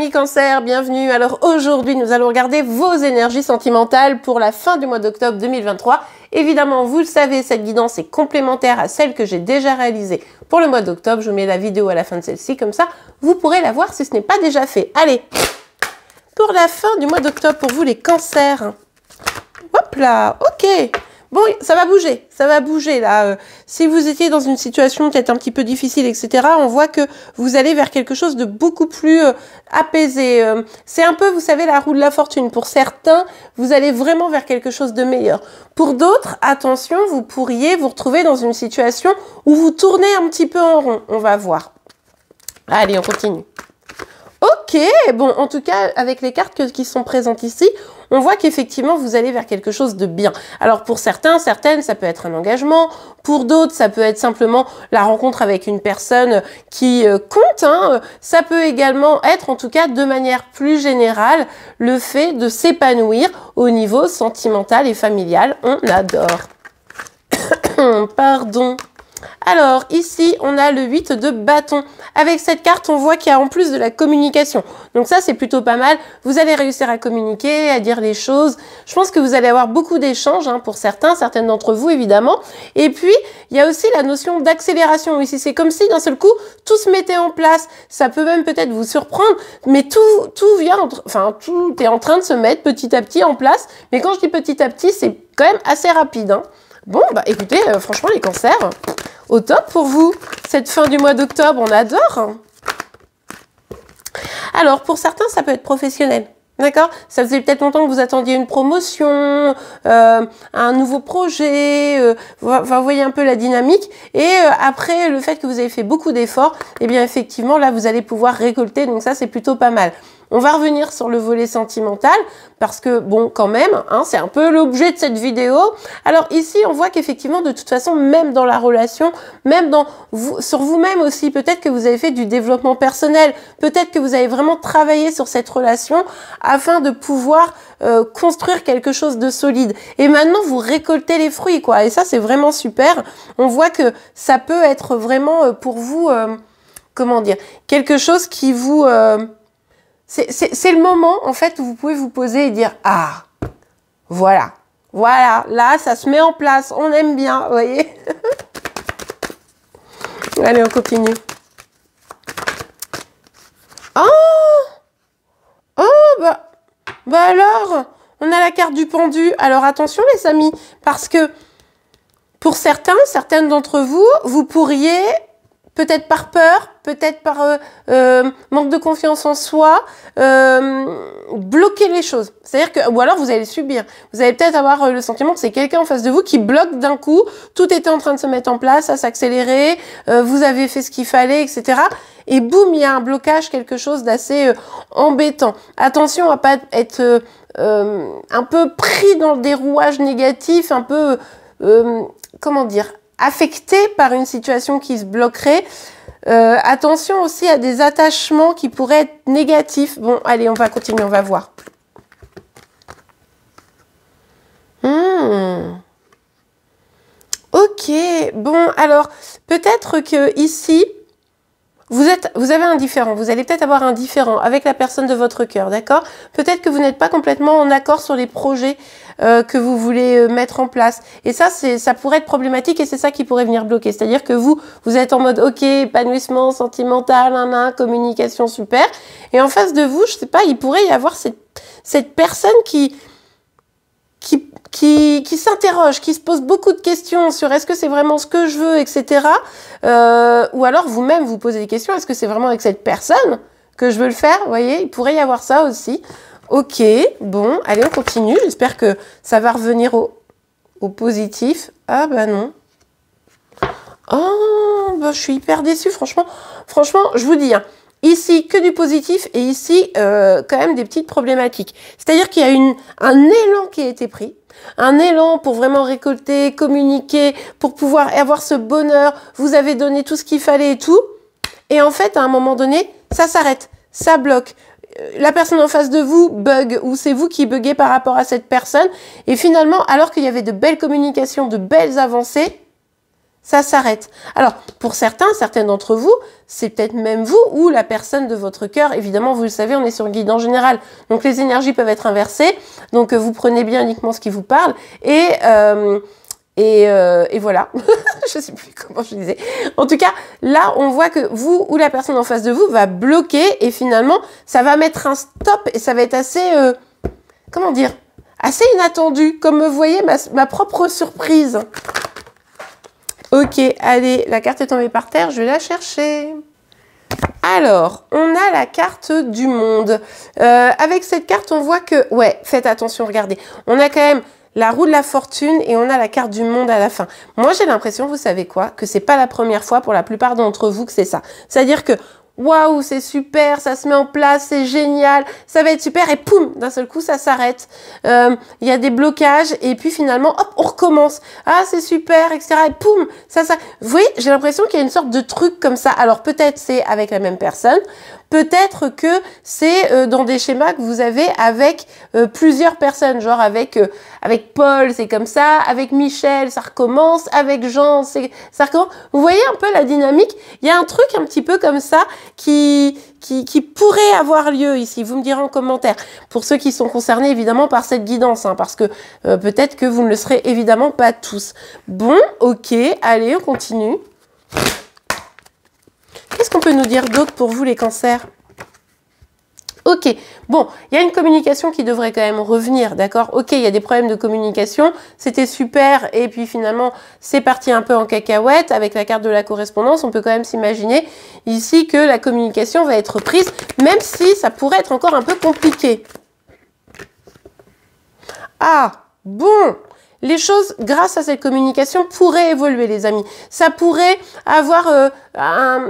amis cancer, bienvenue. Alors aujourd'hui, nous allons regarder vos énergies sentimentales pour la fin du mois d'octobre 2023. Évidemment, vous le savez, cette guidance est complémentaire à celle que j'ai déjà réalisée pour le mois d'octobre. Je mets la vidéo à la fin de celle-ci, comme ça, vous pourrez la voir si ce n'est pas déjà fait. Allez, pour la fin du mois d'octobre, pour vous les cancers. Hop là, ok. Bon, ça va bouger, ça va bouger là. Euh, si vous étiez dans une situation peut-être un petit peu difficile, etc., on voit que vous allez vers quelque chose de beaucoup plus euh, apaisé. Euh, c'est un peu, vous savez, la roue de la fortune. Pour certains, vous allez vraiment vers quelque chose de meilleur. Pour d'autres, attention, vous pourriez vous retrouver dans une situation où vous tournez un petit peu en rond. On va voir. Allez, on continue. Ok, bon, en tout cas, avec les cartes qui sont présentes ici, on voit qu'effectivement, vous allez vers quelque chose de bien. Alors pour certains, certaines, ça peut être un engagement. Pour d'autres, ça peut être simplement la rencontre avec une personne qui euh, compte. Hein. Ça peut également être, en tout cas, de manière plus générale, le fait de s'épanouir au niveau sentimental et familial. On adore. Pardon. Alors ici, on a le 8 de bâton. Avec cette carte, on voit qu'il y a en plus de la communication. Donc ça, c'est plutôt pas mal. Vous allez réussir à communiquer, à dire les choses. Je pense que vous allez avoir beaucoup d'échanges hein, pour certains, certaines d'entre vous évidemment. Et puis, il y a aussi la notion d'accélération. Ici, c'est comme si d'un seul coup, tout se mettait en place. Ça peut même peut-être vous surprendre, mais tout, vient, enfin, tout est en train de se mettre petit à petit en place. Mais quand je dis petit à petit, c'est quand même assez rapide. Hein. Bon, bah écoutez, euh, franchement, les cancers, au top pour vous. Cette fin du mois d'octobre, on adore. Alors, pour certains, ça peut être professionnel. D'accord Ça faisait peut-être longtemps que vous attendiez une promotion, euh, un nouveau projet, euh, vous voyez un peu la dynamique. Et après le fait que vous avez fait beaucoup d'efforts, eh bien effectivement là vous allez pouvoir récolter, donc ça c'est plutôt pas mal. On va revenir sur le volet sentimental parce que bon, quand même, hein, c'est un peu l'objet de cette vidéo. Alors ici, on voit qu'effectivement, de toute façon, même dans la relation, même dans vous, sur vous-même aussi, peut-être que vous avez fait du développement personnel, peut-être que vous avez vraiment travaillé sur cette relation afin de pouvoir euh, construire quelque chose de solide. Et maintenant, vous récoltez les fruits, quoi. Et ça, c'est vraiment super. On voit que ça peut être vraiment euh, pour vous, euh, comment dire, quelque chose qui vous c'est le moment, en fait, où vous pouvez vous poser et dire, ah, voilà, voilà, là, ça se met en place, on aime bien, vous voyez Allez, on continue. Oh Oh, bah, bah alors, on a la carte du pendu. Alors attention les amis, parce que pour certains, certaines d'entre vous, vous pourriez peut-être par peur, peut-être par euh, euh, manque de confiance en soi, euh, bloquer les choses. C'est-à-dire que, ou alors vous allez subir. Vous allez peut-être avoir le sentiment que c'est quelqu'un en face de vous qui bloque d'un coup. Tout était en train de se mettre en place, à s'accélérer. vous avez fait ce qu'il fallait, etc. Et boum, il y a un blocage, quelque chose d'assez embêtant. Attention à pas être un peu pris dans le dérouage négatif, un peu comment dire, affecté par une situation qui se bloquerait. Euh, attention aussi à des attachements qui pourraient être négatifs. Bon, allez, on va continuer, on va voir. Hmm. Ok, bon, alors peut-être que ici, vous, êtes, vous avez un différent, vous allez peut-être avoir un différent avec la personne de votre cœur, d'accord Peut-être que vous n'êtes pas complètement en accord sur les projets euh, que vous voulez euh, mettre en place. Et ça, ça pourrait être problématique et c'est ça qui pourrait venir bloquer. C'est-à-dire que vous, vous êtes en mode OK, épanouissement sentimental, un, communication super. Et en face de vous, je sais pas, il pourrait y avoir cette, cette personne qui, qui, s'interroge, qui se pose beaucoup de questions sur est-ce que c'est vraiment ce que je veux, etc. Euh, ou alors vous-même vous posez des questions, est-ce que c'est vraiment avec cette personne que je veux le faire Vous voyez, il pourrait y avoir ça aussi. Ok, bon, allez, on continue. J'espère que ça va revenir au, positif. Ah bah non. Oh, bah, je suis hyper déçue, franchement. Franchement, je vous dis, hein, Ici, que du positif et ici, euh, quand même des petites problématiques. C'est-à-dire qu'il y a une, un élan qui a été pris, un élan pour vraiment récolter, communiquer, pour pouvoir avoir ce bonheur. Vous avez donné tout ce qu'il fallait et tout. Et en fait, à un moment donné, ça s'arrête, ça bloque euh, la personne en face de vous bug ou c'est vous qui buguez par rapport à cette personne. Et finalement, alors qu'il y avait de belles communications, de belles avancées, ça s'arrête. Alors, pour certains, certaines d'entre vous, c'est peut-être même vous ou la personne de votre cœur. Évidemment, vous le savez, on est sur le guide en général. Donc, les énergies peuvent être inversées. Donc, euh, vous prenez bien uniquement ce qui vous parle. Et, euh, euh, et, voilà. je sais plus comment je disais. En tout cas, là, on voit que vous ou la personne en face de vous va bloquer. Et finalement, ça va mettre un stop. Et ça va être assez... comment dire Assez inattendu. Comme vous voyez, ma, ma propre surprise. Ok, allez, la carte est tombée par terre, je vais la chercher. Alors, on a la carte du monde. Euh, avec cette carte, on voit que... Ouais, faites attention, regardez. On a quand même la roue de la fortune et on a la carte du monde à la fin. Moi, j'ai l'impression, vous savez quoi, que c'est pas la première fois pour la plupart d'entre vous que c'est ça. C'est-à-dire que waouh, c'est super, ça se met en place, c'est génial, ça va être super, et poum, d'un seul coup, ça s'arrête. Euh, il y a des blocages, et puis finalement, hop, on recommence. Ah, c'est super, etc. Et poum, ça, ça. Vous voyez, j'ai l'impression qu'il y a une sorte de truc comme ça. Alors peut-être c'est avec la même personne, peut-être que c'est euh, dans des schémas que vous avez avec euh, plusieurs personnes, genre avec avec Paul, c'est comme ça, avec Michel, ça recommence, avec Jean, c'est ça recommence. Vous voyez un peu la dynamique Il y a un truc un petit peu comme ça qui, qui, pourrait avoir lieu ici. Vous me direz en commentaire. Pour ceux qui sont concernés évidemment par cette guidance, hein, parce que euh, peut-être que vous ne le serez évidemment pas tous. Bon, ok, allez, on continue. Qu'est-ce qu'on peut nous dire d'autre pour vous les cancers Ok, bon, il y a une communication qui devrait quand même revenir, d'accord Ok, il y a des problèmes de communication, c'était super, et puis finalement, c'est parti un peu en cacahuète. Avec la carte de la correspondance, on peut quand même s'imaginer ici que la communication va être prise, même si ça pourrait être encore un peu compliqué. Ah, bon les choses, grâce à cette communication, pourraient évoluer, les amis. Ça pourrait avoir euh,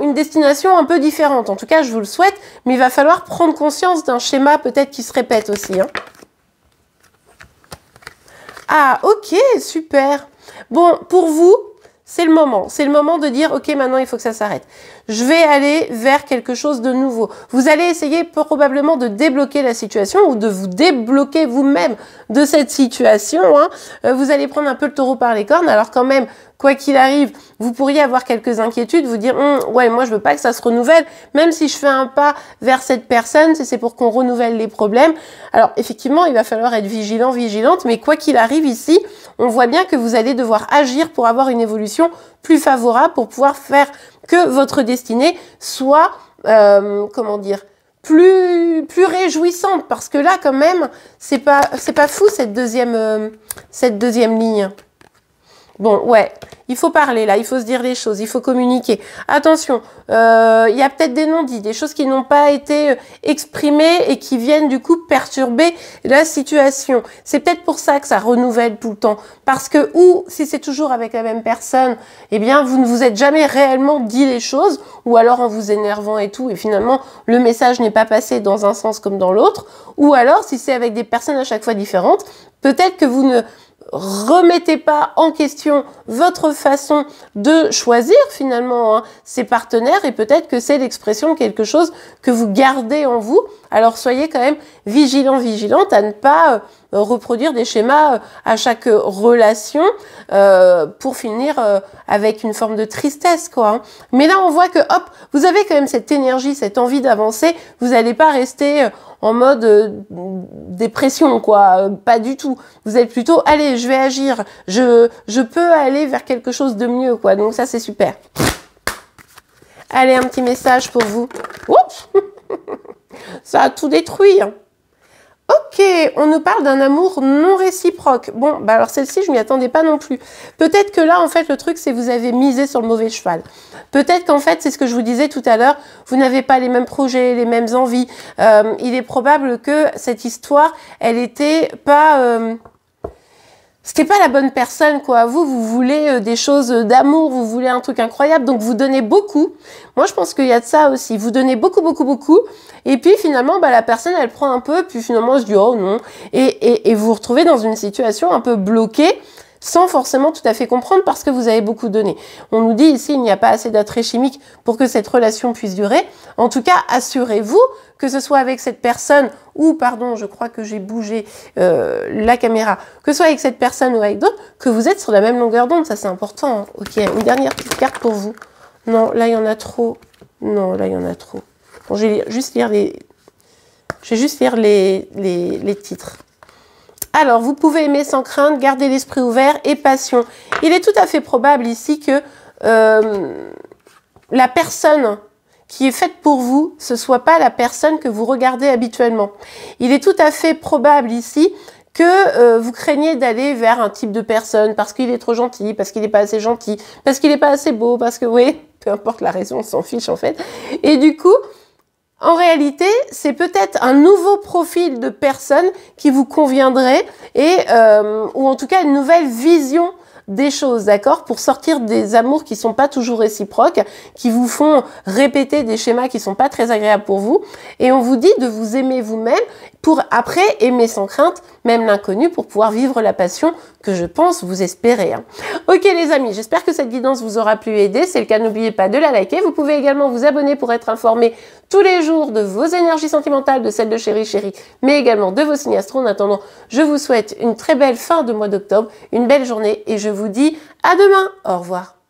une destination un peu différente. En tout cas, je vous le souhaite, mais il va falloir prendre conscience d'un schéma peut-être qui se répète aussi. Hein. Ah, ok, super. Bon, pour vous, c'est le moment. C'est le moment de dire, ok, maintenant, il faut que ça s'arrête je vais aller vers quelque chose de nouveau. Vous allez essayer probablement de débloquer la situation ou de vous débloquer vous-même de cette situation. Hein. Euh, vous allez prendre un peu le taureau par les cornes, alors quand même, quoi qu'il arrive, vous pourriez avoir quelques inquiétudes, vous dire hum, ouais moi je veux pas que ça se renouvelle, même si je fais un pas vers cette personne, c'est pour qu'on renouvelle les problèmes. Alors effectivement, il va falloir être vigilant, vigilante, mais quoi qu'il arrive ici, on voit bien que vous allez devoir agir pour avoir une évolution plus favorable pour pouvoir faire que votre destinée soit, euh, comment dire, plus plus réjouissante parce que là quand même c'est pas c'est pas fou cette deuxième euh, cette deuxième ligne. Bon, ouais, il faut parler là, il faut se dire les choses, il faut communiquer. Attention, euh, il y a peut-être des non-dits, des choses qui n'ont pas été euh, exprimées et qui viennent du coup perturber la situation. C'est peut-être pour ça que ça renouvelle tout le temps, parce que ou si c'est toujours avec la même personne, eh bien vous ne vous êtes jamais réellement dit les choses, ou alors en vous énervant et tout, et finalement le message n'est pas passé dans un sens comme dans l'autre, ou alors si c'est avec des personnes à chaque fois différentes, peut-être que vous ne remettez pas en question votre façon de choisir finalement hein, ces ses partenaires et peut-être que c'est l'expression quelque chose que vous gardez en vous. Alors soyez quand même vigilant, vigilante à ne pas euh, reproduire des schémas euh, à chaque relation euh, pour finir euh, avec une forme de tristesse, quoi. Hein. Mais là, on voit que hop, vous avez quand même cette énergie, cette envie d'avancer. Vous n'allez pas rester en mode dépression, quoi. Pas du tout. Vous êtes plutôt, allez, je vais agir. Je, je peux aller vers quelque chose de mieux, quoi. Donc ça, c'est super. Allez, un petit message pour vous. ça a tout détruit. Hein. Ok, on nous parle d'un amour non réciproque. Bon, bah alors celle-ci, je m'y attendais pas non plus. Peut-être que là, en fait, le truc, c'est vous avez misé sur le mauvais cheval. Peut-être qu'en fait, c'est ce que je vous disais tout à l'heure, vous n'avez pas les mêmes projets, les mêmes envies. Euh, il est probable que cette histoire, elle était pas... Euh, ce n'est pas la bonne personne quoi. Vous vous voulez euh, des choses d'amour, vous voulez un truc incroyable, donc vous donnez beaucoup. Moi je pense qu'il y a de ça aussi. Vous donnez beaucoup beaucoup beaucoup, et puis finalement bah la personne elle prend un peu, puis finalement je dis oh non, et et, et vous vous retrouvez dans une situation un peu bloquée sans forcément tout à fait comprendre parce que vous avez beaucoup donné. On nous dit ici, il n'y a pas assez d'attrait chimique pour que cette relation puisse durer. En tout cas, assurez-vous que ce soit avec cette personne ou pardon, je crois que j'ai bougé euh, la caméra, que ce soit avec cette personne ou avec d'autres, que vous êtes sur la même longueur d'onde, ça c'est important. Hein. Ok, une dernière petite carte pour vous. Non, là il y en a trop. Non, là il y en a trop. Bon, je vais juste lire les, juste lire les, titres. Alors, vous pouvez aimer sans crainte, garder l'esprit ouvert et passion. Il est tout à fait probable ici que euh, la personne qui est faite pour vous, ce soit pas la personne que vous regardez habituellement. Il est tout à fait probable ici que euh, vous craignez d'aller vers un type de personne parce qu'il est trop gentil, parce qu'il n'est pas assez gentil, parce qu'il n'est pas assez beau, parce que oui, peu importe la raison, on s'en fiche en fait. Et du coup, en réalité, c'est peut-être un nouveau profil de personne qui vous conviendrait et euh, ou en tout cas une nouvelle vision des choses, d'accord Pour sortir des amours qui sont pas toujours réciproques, qui vous font répéter des schémas qui sont pas très agréables pour vous. Et on vous dit de vous aimer vous-même pour après aimer sans crainte, même l'inconnu, pour pouvoir vivre la passion que je pense vous espérez. Hein. Ok les amis, j'espère que cette guidance vous aura plu aidé. C'est le cas, n'oubliez pas de la liker. Vous pouvez également vous abonner pour être informé tous les jours de vos énergies sentimentales, de celles de chéri chérie, mais également de vos signes En attendant, je vous souhaite une très belle fin de mois d'octobre, une belle journée et je vous dis à demain. Au revoir.